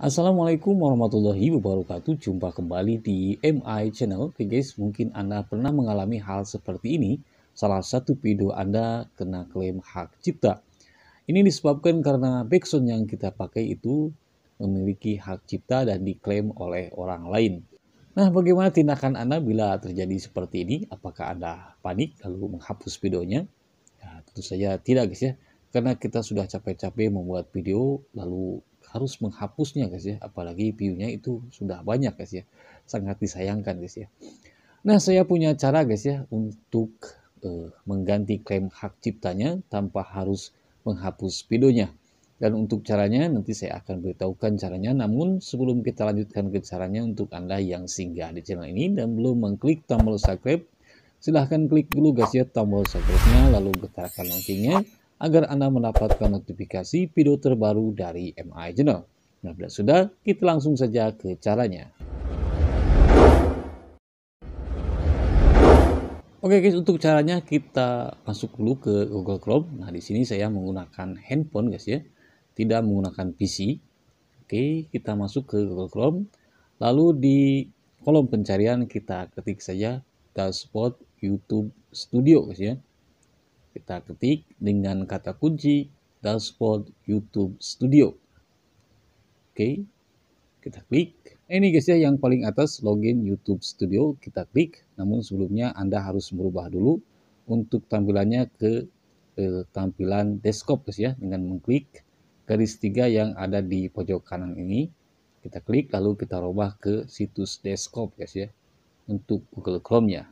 Assalamualaikum warahmatullahi wabarakatuh Jumpa kembali di MI Channel Oke guys, mungkin Anda pernah mengalami hal seperti ini Salah satu video Anda kena klaim hak cipta Ini disebabkan karena backsound yang kita pakai itu memiliki hak cipta dan diklaim oleh orang lain Nah bagaimana tindakan Anda bila terjadi seperti ini? Apakah Anda panik lalu menghapus videonya? Nah, tentu saja tidak guys ya Karena kita sudah capek-capek membuat video lalu harus menghapusnya guys ya apalagi view-nya itu sudah banyak guys ya sangat disayangkan guys ya nah saya punya cara guys ya untuk uh, mengganti klaim hak ciptanya tanpa harus menghapus videonya dan untuk caranya nanti saya akan beritahukan caranya namun sebelum kita lanjutkan ke caranya untuk anda yang singgah di channel ini dan belum mengklik tombol subscribe silahkan klik dulu guys ya tombol subscribe nya lalu getarkan loncengnya agar Anda mendapatkan notifikasi video terbaru dari MI Channel. Nah, bila sudah, kita langsung saja ke caranya. Oke guys, untuk caranya kita masuk dulu ke Google Chrome. Nah, di sini saya menggunakan handphone guys ya, tidak menggunakan PC. Oke, kita masuk ke Google Chrome. Lalu di kolom pencarian kita ketik saja dashboard YouTube Studio guys ya. Kita ketik dengan kata kunci dashboard YouTube Studio. Oke, kita klik. Ini guys ya yang paling atas login YouTube Studio kita klik. Namun sebelumnya Anda harus merubah dulu untuk tampilannya ke eh, tampilan desktop guys ya dengan mengklik garis tiga yang ada di pojok kanan ini. Kita klik lalu kita rubah ke situs desktop guys ya untuk Google Chrome-nya.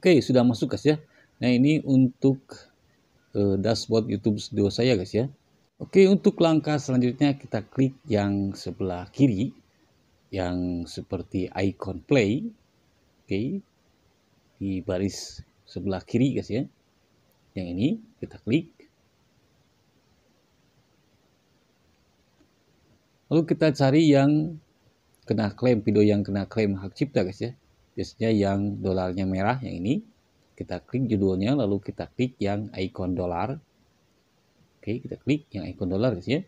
Oke, sudah masuk guys ya. Nah ini untuk uh, dashboard YouTube Studio saya guys ya. Oke untuk langkah selanjutnya kita klik yang sebelah kiri yang seperti icon play. Oke di baris sebelah kiri guys ya. Yang ini kita klik. Lalu kita cari yang kena klaim video yang kena klaim hak cipta guys ya. Biasanya yang dolarnya merah yang ini kita klik judulnya lalu kita klik yang icon dolar oke kita klik yang icon dolar guys ya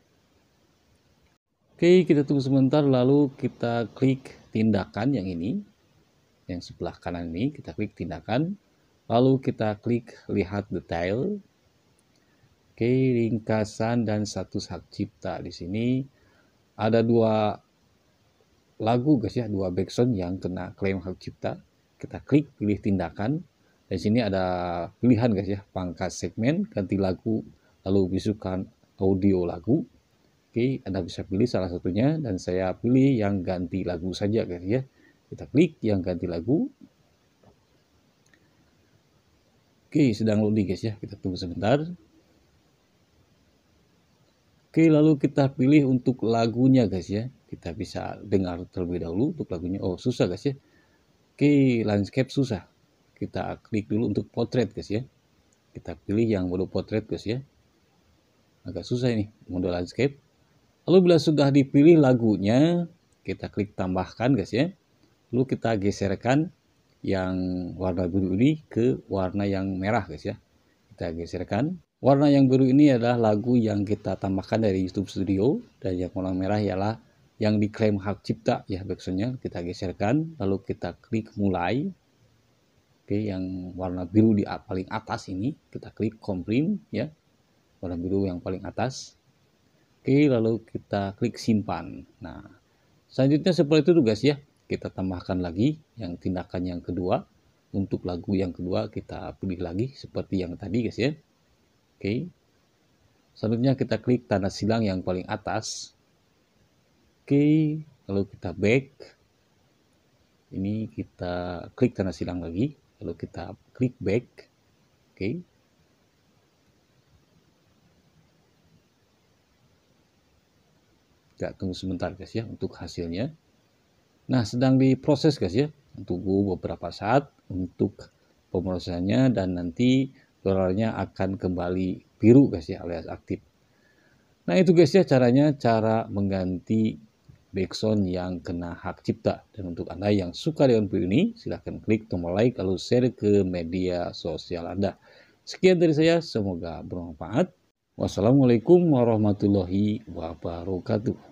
oke kita tunggu sebentar lalu kita klik tindakan yang ini yang sebelah kanan ini kita klik tindakan lalu kita klik lihat detail oke ringkasan dan status hak cipta di sini ada dua lagu guys ya dua backsound yang kena klaim hak cipta kita klik pilih tindakan di sini ada pilihan guys ya, pangkat segmen, ganti lagu, lalu bisukan audio lagu. Oke, Anda bisa pilih salah satunya dan saya pilih yang ganti lagu saja guys ya. Kita klik yang ganti lagu. Oke, sedang loading guys ya. Kita tunggu sebentar. Oke, lalu kita pilih untuk lagunya guys ya. Kita bisa dengar terlebih dahulu untuk lagunya. Oh, susah guys ya. Oke, landscape susah kita klik dulu untuk potret guys ya kita pilih yang mode potret guys ya agak susah ini mode landscape lalu bila sudah dipilih lagunya kita klik tambahkan guys ya lalu kita geserkan yang warna biru ini ke warna yang merah guys ya kita geserkan warna yang biru ini adalah lagu yang kita tambahkan dari YouTube Studio dan yang warna merah ialah yang diklaim hak cipta ya backsoundnya kita geserkan lalu kita klik mulai Oke, yang warna biru di paling atas ini kita klik komprim ya. Warna biru yang paling atas. Oke, lalu kita klik simpan. Nah, selanjutnya seperti itu tugas ya. Kita tambahkan lagi yang tindakan yang kedua. Untuk lagu yang kedua kita pilih lagi seperti yang tadi guys ya. Oke. Selanjutnya kita klik tanda silang yang paling atas. Oke, lalu kita back. Ini kita klik tanda silang lagi lalu kita klik back oke okay. kita tunggu sebentar guys ya untuk hasilnya nah sedang diproses guys ya tunggu beberapa saat untuk pemrosesannya dan nanti dolarnya akan kembali biru guys ya alias aktif nah itu guys ya caranya cara mengganti backsound yang kena hak cipta. Dan untuk Anda yang suka dengan video ini, silahkan klik tombol like lalu share ke media sosial Anda. Sekian dari saya, semoga bermanfaat. Wassalamualaikum warahmatullahi wabarakatuh.